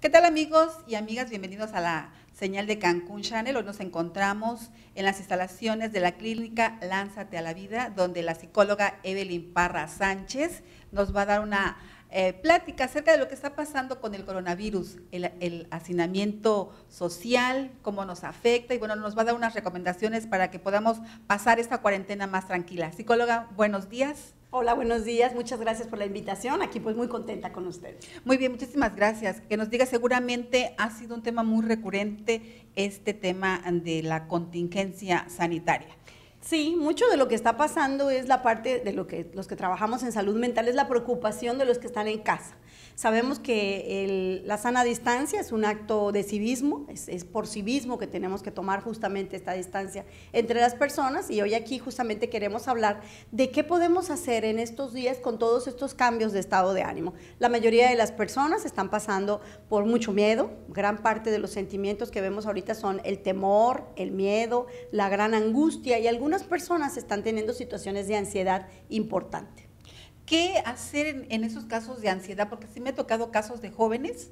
¿Qué tal amigos y amigas? Bienvenidos a la señal de Cancún Channel. Hoy nos encontramos en las instalaciones de la clínica Lánzate a la Vida, donde la psicóloga Evelyn Parra Sánchez nos va a dar una eh, plática acerca de lo que está pasando con el coronavirus, el, el, hacinamiento social, cómo nos afecta y bueno, nos va a dar unas recomendaciones para que podamos pasar esta cuarentena más tranquila. Psicóloga, buenos días. Hola, buenos días. Muchas gracias por la invitación. Aquí pues muy contenta con usted. Muy bien, muchísimas gracias. Que nos diga, seguramente ha sido un tema muy recurrente este tema de la contingencia sanitaria. Sí, mucho de lo que está pasando es la parte de lo que los que trabajamos en salud mental es la preocupación de los que están en casa. Sabemos que la sana distancia es un acto de civismo, es, es, por civismo que tenemos que tomar justamente esta distancia entre las personas y hoy aquí justamente queremos hablar de qué podemos hacer en estos días con todos estos cambios de estado de ánimo. La mayoría de las personas están pasando por mucho miedo, gran parte de los sentimientos que vemos ahorita son el temor, el miedo, la gran angustia y algunas personas están teniendo situaciones de ansiedad importante. ¿Qué hacer en, esos casos de ansiedad? Porque sí me he tocado casos de jóvenes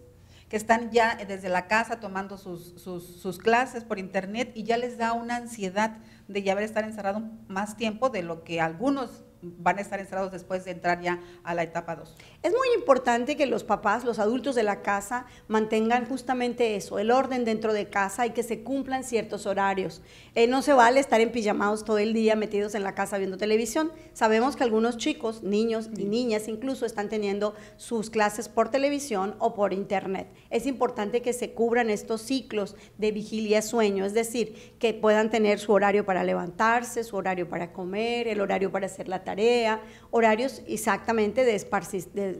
que están ya desde la casa tomando sus, clases por internet y ya les da una ansiedad de ya haber estar encerrado más tiempo de lo que algunos van a estar encerrados después de entrar ya a la etapa 2. Es muy importante que los papás, los adultos de la casa, mantengan justamente eso, el orden dentro de casa y que se cumplan ciertos horarios. Eh, no se vale estar en pijamados todo el día metidos en la casa viendo televisión. Sabemos que algunos chicos, niños y niñas incluso, están teniendo sus clases por televisión o por internet. Es importante que se cubran estos ciclos de vigilia-sueño, es decir, que puedan tener su horario para levantarse, su horario para comer, el horario para hacer la tarea, horarios exactamente De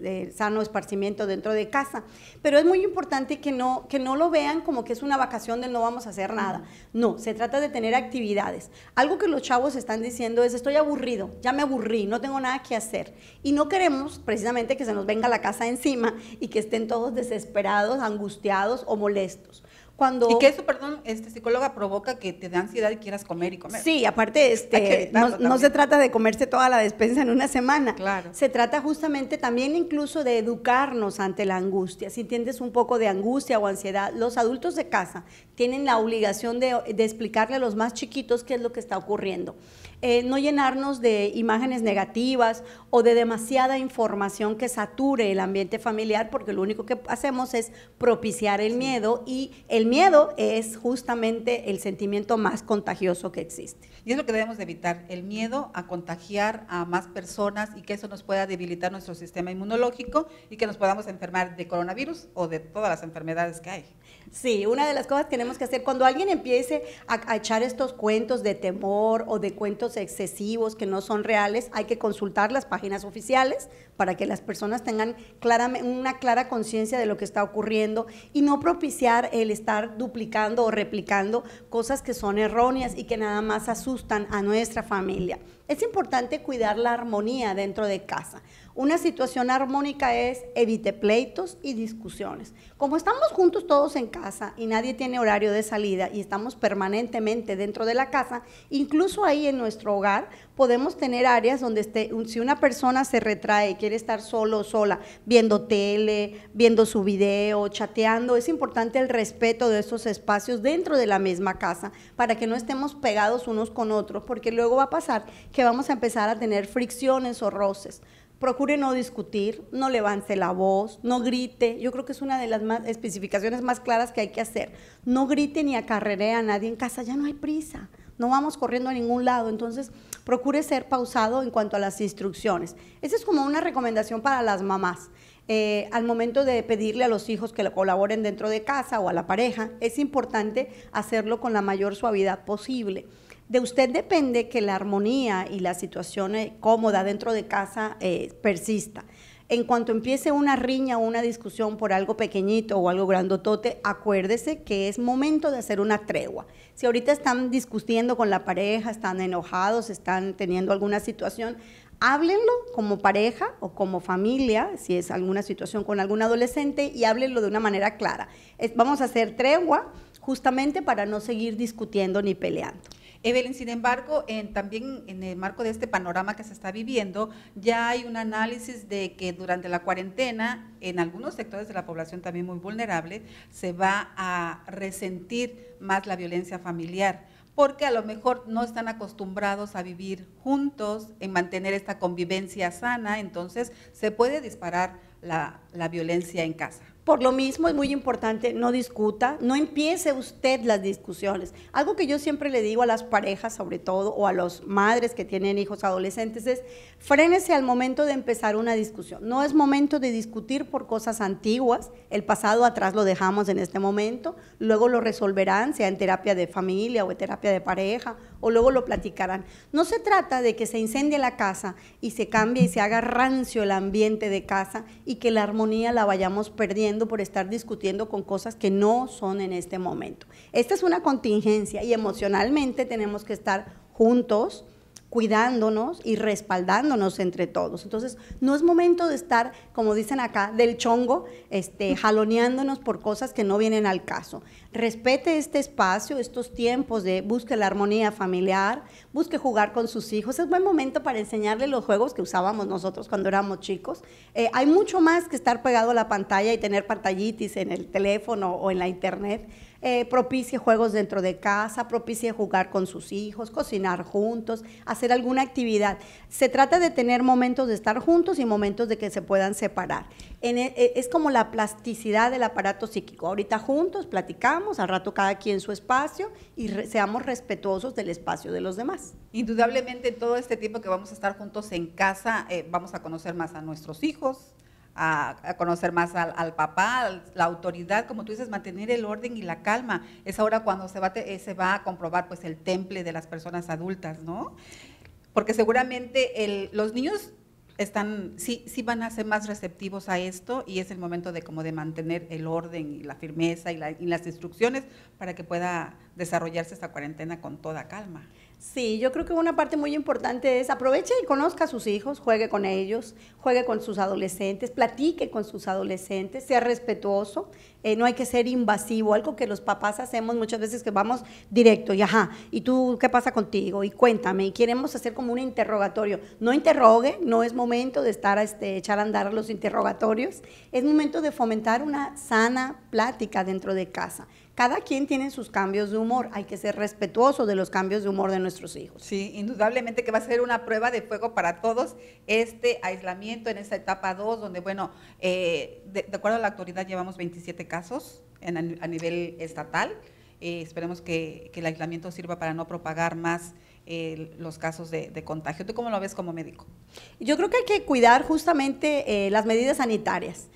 de sano esparcimiento dentro de casa. Pero es muy importante que no, que no lo vean como que es una vacación de no vamos a hacer nada. No, se trata de tener actividades. Algo que los chavos están diciendo es, estoy aburrido, ya me aburrí, no tengo nada que hacer. Y no queremos precisamente que se nos venga la casa encima y que estén todos desesperados, angustiados o molestos cuando... Y que eso, perdón, este, psicóloga provoca que te dé ansiedad y quieras comer y comer. Sí, aparte, este, no, se trata de comerse toda la despensa en una semana. Claro. Se trata justamente también incluso de educarnos ante la angustia. Si entiendes un poco de angustia o ansiedad, los adultos de casa tienen la obligación de, de explicarle a los más chiquitos qué es lo que está ocurriendo. Eh, no llenarnos de imágenes negativas o de demasiada información que sature el ambiente familiar, porque lo único que hacemos es propiciar el miedo y el miedo es justamente el sentimiento más contagioso que existe. Y es lo que debemos evitar, el miedo a contagiar a más personas y que eso nos pueda debilitar nuestro sistema inmunológico y que nos podamos enfermar de coronavirus o de todas las enfermedades que hay. Sí, una de las cosas que tenemos que hacer cuando alguien empiece a, echar estos cuentos de temor o de cuentos excesivos que no son reales, hay que consultar las páginas oficiales para que las personas tengan una clara conciencia de lo que está ocurriendo y no propiciar el estar duplicando o replicando cosas que son erróneas y que nada más asustan a nuestra familia. Es importante cuidar la armonía dentro de casa. Una situación armónica es evite pleitos y discusiones. Como estamos juntos todos en casa y nadie tiene horario de salida y estamos permanentemente dentro de la casa, incluso ahí en nuestro hogar podemos tener áreas donde si una persona se retrae, quiere estar solo o sola, viendo tele, viendo su video, chateando, es importante el respeto de esos espacios dentro de la misma casa para que no estemos pegados unos con otros, porque luego va a pasar que que vamos a empezar a tener fricciones o roces. Procure no discutir, no levante la voz, no grite. Yo creo que es una de las especificaciones más claras que hay que hacer. No grite ni acarrere a nadie en casa, ya no hay prisa. No vamos corriendo a ningún lado, entonces procure ser pausado en cuanto a las instrucciones. Esa es como una recomendación para las mamás. Eh, al momento de pedirle a los hijos que colaboren dentro de casa o a la pareja, es importante hacerlo con la mayor suavidad posible de usted depende que la armonía y la situación eh, cómoda dentro de casa eh, persista. En cuanto empiece una riña o una discusión por algo pequeñito o algo grandotote, acuérdese que es momento de hacer una tregua. Si ahorita están discutiendo con la pareja, están enojados, están teniendo alguna situación, háblenlo como pareja o como familia, si es alguna situación con algún adolescente, y háblenlo de una manera clara. vamos a hacer tregua justamente para no seguir discutiendo ni peleando. Evelyn, sin embargo, en, también en el marco de este panorama que se está viviendo, ya hay un análisis de que durante la cuarentena, en algunos sectores de la población también muy vulnerable, se va a resentir más la violencia familiar porque a lo mejor no están acostumbrados a vivir juntos, en mantener esta convivencia sana, entonces se puede disparar la la violencia en casa. Por lo mismo es muy importante, no discuta, no empiece usted las discusiones. Algo que yo siempre le digo a las parejas, sobre todo, o a las madres que tienen hijos adolescentes, es frénese al momento de empezar una discusión. No es momento de discutir por cosas antiguas, el pasado atrás lo dejamos en este momento, luego lo resolverán, sea en terapia de familia o en terapia de pareja, o luego lo platicarán. No se trata de que se incendie la casa y se cambie y se haga rancio el ambiente de casa y que la armonía la vayamos perdiendo por estar discutiendo con cosas que no son en este momento. Esta es una contingencia y emocionalmente tenemos que estar juntos, cuidándonos y respaldándonos entre todos. Entonces, no es momento de estar, como dicen acá, del chongo, este, jaloneándonos por cosas que no vienen al caso. Respete este espacio, estos tiempos de busque la armonía familiar, busque jugar con sus hijos. Es buen momento para enseñarle los juegos que usábamos nosotros cuando éramos chicos. Eh, hay mucho más que estar pegado a la pantalla y tener pantallitis en el teléfono o en la internet. Eh, propicie juegos dentro de casa, propicie jugar con sus hijos, cocinar juntos, hacer alguna actividad. Se trata de tener momentos de estar juntos y momentos de que se puedan separar. E, e, es como la plasticidad del aparato psíquico. Ahorita juntos platicamos, al rato cada quien su espacio y seamos respetuosos del espacio de los demás. Indudablemente todo este tiempo que vamos a estar juntos en casa eh, vamos a conocer más a nuestros hijos, a, conocer más al, papá, la autoridad, como tú dices, mantener el orden y la calma. Es ahora cuando se va, eh, se va a comprobar pues el temple de las personas adultas, ¿no? Porque seguramente los niños están, sí, sí van a ser más receptivos a esto y es el momento de como de mantener el orden y la firmeza y, y las instrucciones para que pueda desarrollarse esta cuarentena con toda calma. Sí, yo creo que una parte muy importante es aproveche y conozca a sus hijos, juegue con ellos, juegue con sus adolescentes, platique con sus adolescentes, sea respetuoso, eh, no hay que ser invasivo, algo que los papás hacemos muchas veces que vamos directo y ajá, ¿y tú qué pasa contigo? Y cuéntame, y queremos hacer como un interrogatorio. No interrogue, no es momento de estar a este, echar a andar los interrogatorios, es momento de fomentar una sana plática dentro de casa cada quien tiene sus cambios de humor, hay que ser respetuoso de los cambios de humor de nuestros hijos. Sí, indudablemente que va a ser una prueba de fuego para todos este aislamiento en esta etapa 2, donde, bueno, eh, de, acuerdo a la autoridad llevamos 27 casos a nivel estatal. Eh, esperemos que, el aislamiento sirva para no propagar más eh, los casos de, contagio. ¿Tú cómo lo ves como médico? Yo creo que hay que cuidar justamente las medidas sanitarias.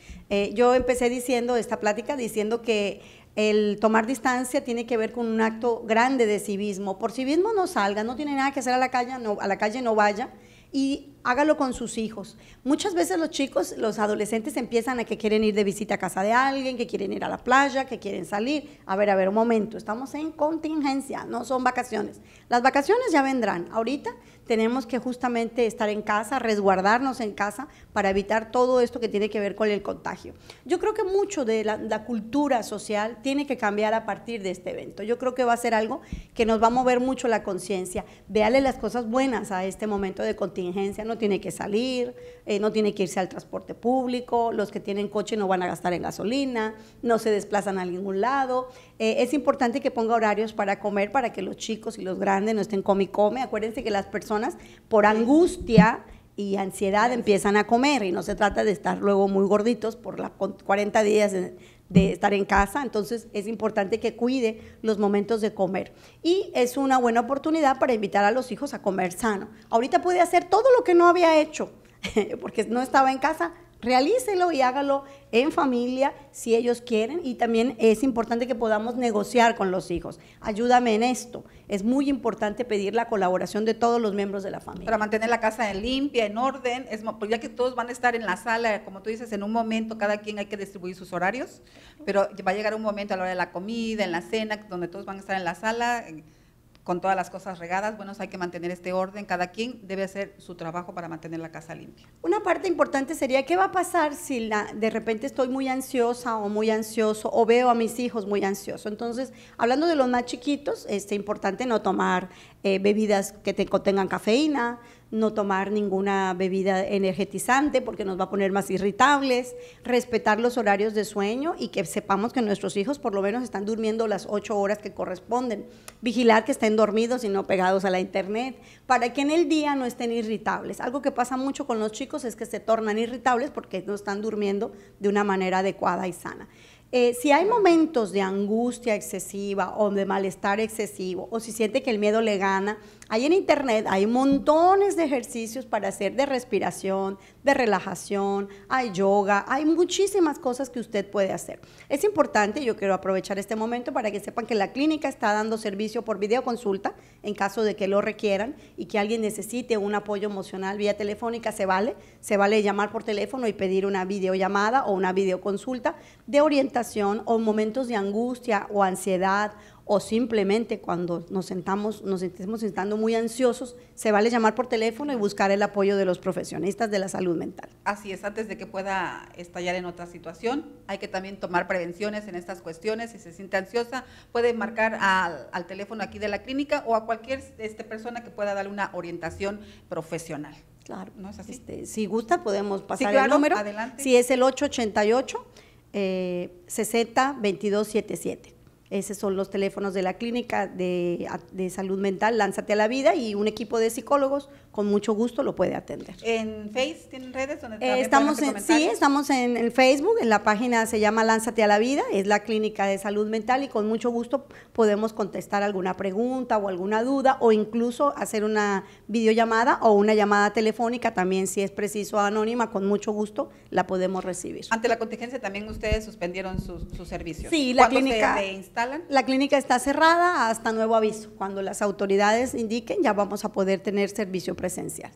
yo empecé diciendo esta plática diciendo que el tomar distancia tiene que ver con un acto grande de civismo. Por civismo no salga, no tiene nada que hacer a la calle, no, a la calle no vaya. Y hágalo con sus hijos. Muchas veces los chicos, los adolescentes empiezan a que quieren ir de visita a casa de alguien, que quieren ir a la playa, que quieren salir. A ver, a ver, un momento, estamos en contingencia, no son vacaciones. Las vacaciones ya vendrán. Ahorita tenemos que justamente estar en casa, resguardarnos en casa para evitar todo esto que tiene que ver con el contagio. Yo creo que mucho de la, cultura social tiene que cambiar a partir de este evento. Yo creo que va a ser algo que nos va a mover mucho la conciencia. Véale las cosas buenas a este momento de contingencia no tiene que salir, eh, no tiene que irse al transporte público, los que tienen coche no van a gastar en gasolina, no se desplazan a ningún lado. Eh, es importante que ponga horarios para comer para que los chicos y los grandes no estén come y come. Acuérdense que las personas por angustia y ansiedad empiezan a comer y no se trata de estar luego muy gorditos por los 40 días de, estar en casa, entonces es importante que cuide los momentos de comer. Y es una buena oportunidad para invitar a los hijos a comer sano. Ahorita pude hacer todo lo que no había hecho, porque no estaba en casa, realícelo y hágalo en familia si ellos quieren y también es importante que podamos negociar con los hijos. Ayúdame en esto. Es muy importante pedir la colaboración de todos los miembros de la familia. Para mantener la casa limpia, en orden, es, pues ya que todos van a estar en la sala, como tú dices, en un momento cada quien hay que distribuir sus horarios, pero va a llegar un momento a la hora de la comida, en la cena, donde todos van a estar en la sala con todas las cosas regadas. Bueno, hay que mantener este orden. Cada quien debe hacer su trabajo para mantener la casa limpia. Una parte importante sería qué va a pasar si la, de repente estoy muy ansiosa o muy ansioso o veo a mis hijos muy ansiosos. Entonces, hablando de los más chiquitos, es este, importante no tomar eh, bebidas que te, contengan cafeína, no tomar ninguna bebida energetizante porque nos va a poner más irritables, respetar los horarios de sueño y que sepamos que nuestros hijos por lo menos están durmiendo las ocho horas que corresponden, vigilar que estén dormidos y no pegados a la internet, para que en el día no estén irritables. Algo que pasa mucho con los chicos es que se tornan irritables porque no están durmiendo de una manera adecuada y sana. Eh, si hay momentos de angustia excesiva o de malestar excesivo, o si siente que el miedo le gana, Ahí en internet hay montones de ejercicios para hacer de respiración, de relajación, hay yoga, hay muchísimas cosas que usted puede hacer. Es importante, yo quiero aprovechar este momento para que sepan que la clínica está dando servicio por videoconsulta en caso de que lo requieran y que alguien necesite un apoyo emocional vía telefónica, se vale, se vale llamar por teléfono y pedir una videollamada o una videoconsulta de orientación o momentos de angustia o ansiedad o simplemente cuando nos sentamos, nos sentimos estando muy ansiosos, se vale llamar por teléfono y buscar el apoyo de los profesionistas de la salud mental. Así es, antes de que pueda estallar en otra situación, hay que también tomar prevenciones en estas cuestiones. Si se siente ansiosa, puede marcar al, al teléfono aquí de la clínica o a cualquier este, persona que pueda darle una orientación profesional. Claro. ¿No es así? Este, si gusta, podemos pasar sí, el número. Adelante. Si es el 888 eh, 60 2277. Esos son los teléfonos de la clínica de, salud mental, Lánzate a la Vida, y un equipo de psicólogos con mucho gusto lo puede atender. ¿En Facebook tienen redes? Eh, estamos sí, estamos en, Facebook, en la página se llama Lánzate a la Vida, es la clínica de salud mental y con mucho gusto podemos contestar alguna pregunta o alguna duda o incluso hacer una videollamada o una llamada telefónica también si es preciso anónima, con mucho gusto la podemos recibir. Ante la contingencia también ustedes suspendieron sus su servicios. Sí, la clínica... Se, la clínica está cerrada hasta nuevo aviso. Cuando las autoridades indiquen, ya vamos a poder tener servicio presencial.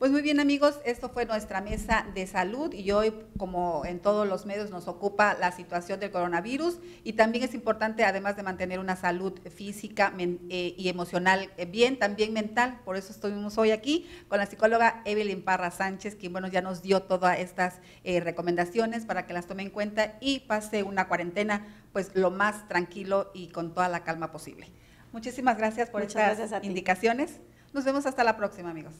Pues muy bien amigos, esto fue nuestra mesa de salud y hoy como en todos los medios nos ocupa la situación del coronavirus y también es importante además de mantener una salud física eh, y emocional eh, bien, también mental, por eso estuvimos hoy aquí con la psicóloga Evelyn Parra Sánchez, quien bueno ya nos dio todas estas eh, recomendaciones para que las tome en cuenta y pase una cuarentena pues lo más tranquilo y con toda la calma posible. Muchísimas gracias por estas indicaciones. Nos vemos hasta la próxima amigos.